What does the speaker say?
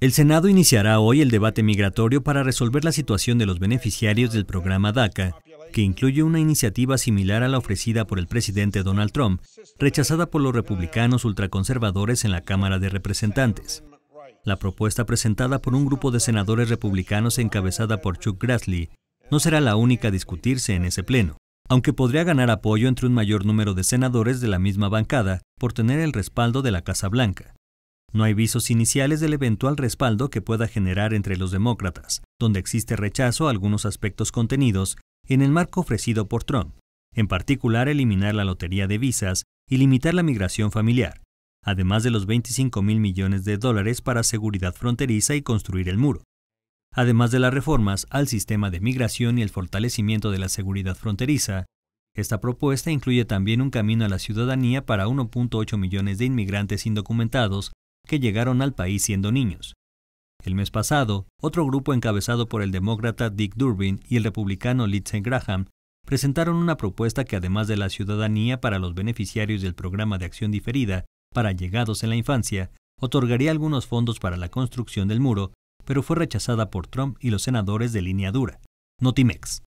El Senado iniciará hoy el debate migratorio para resolver la situación de los beneficiarios del programa DACA, que incluye una iniciativa similar a la ofrecida por el presidente Donald Trump, rechazada por los republicanos ultraconservadores en la Cámara de Representantes. La propuesta presentada por un grupo de senadores republicanos encabezada por Chuck Grassley no será la única a discutirse en ese pleno, aunque podría ganar apoyo entre un mayor número de senadores de la misma bancada por tener el respaldo de la Casa Blanca. No hay visos iniciales del eventual respaldo que pueda generar entre los demócratas, donde existe rechazo a algunos aspectos contenidos en el marco ofrecido por Trump, en particular eliminar la lotería de visas y limitar la migración familiar, además de los 25 mil millones de dólares para seguridad fronteriza y construir el muro, además de las reformas al sistema de migración y el fortalecimiento de la seguridad fronteriza. Esta propuesta incluye también un camino a la ciudadanía para 1.8 millones de inmigrantes indocumentados que llegaron al país siendo niños. El mes pasado, otro grupo encabezado por el demócrata Dick Durbin y el republicano Lindsey Graham presentaron una propuesta que además de la ciudadanía para los beneficiarios del programa de acción diferida para llegados en la infancia, otorgaría algunos fondos para la construcción del muro, pero fue rechazada por Trump y los senadores de línea dura. Notimex.